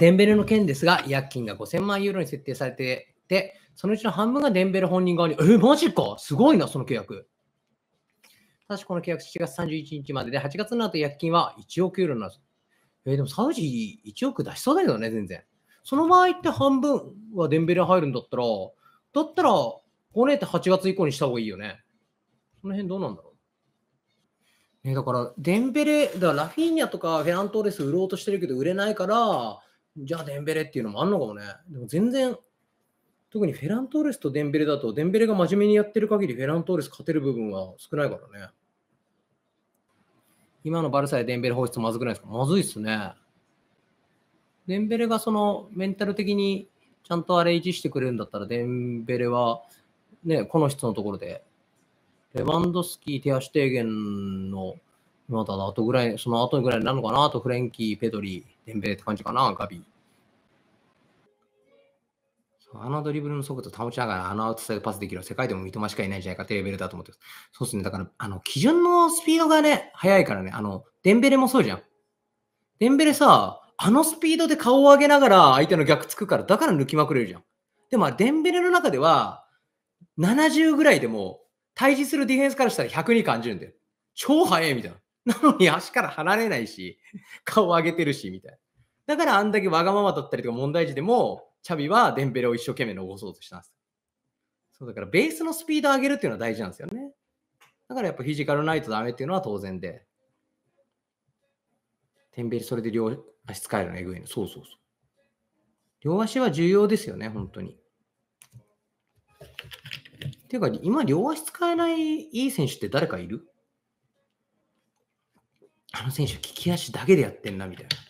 デンベレの件ですが、違約金が5000万ユーロに設定されていて、そのうちの半分がデンベレ本人側に、えマジかすごいな、その契約。確かこの契約7月31日までで、8月の後、と違約金は1億ユーロになる。えー、でもサウジ1億出しそうだけどね、全然。その場合って半分はデンベレ入るんだったら、だったら、こねって8月以降にした方がいいよね。その辺どうなんだろう。ね、だから、デンベレ、だからラフィーニャとかフェラントーレス売ろうとしてるけど売れないから、じゃあデンベレっていうのもあんのかもね。でも全然、特にフェラントーレスとデンベレだと、デンベレが真面目にやってる限りフェラントーレス勝てる部分は少ないからね。今のバルサイデンベレ放出まずくないですかまずいっすね。デンベレがそのメンタル的にちゃんとあれ維持してくれるんだったら、デンベレは、ね、この人のところで、レバンドスキー、手足提言の今だあとぐらい、その後ぐらいになるのかなあとフレンキー、ペドリー、デンベレって感じかな、ガビ。あのドリブルの速度保ちながら、あのアウトサイドパスできる世界でも三笘しかいないんじゃないかってレベルだと思ってます。そうですね。だから、あの、基準のスピードがね、速いからね、あの、デンベレもそうじゃん。デンベレさ、あのスピードで顔を上げながら相手の逆つくから、だから抜きまくれるじゃん。でも、デンベレの中では、70ぐらいでも、対峙するディフェンスからしたら100に感じるんだよ。超速いみたいな。なのに足から離れないし、顔上げてるし、みたいな。だからあんだけわがままだったりとか問題児でも、チャビはデンベレを一生懸命残そうとしたんです。そうだからベースのスピードを上げるっていうのは大事なんですよね。だからやっぱフィジカルないとダメっていうのは当然で。デンベレそれで両足使えるの、エグいの。そうそうそう。両足は重要ですよね、本当に。っていうか、今両足使えないいい選手って誰かいるあの選手、利き足だけでやってんな、みたいな。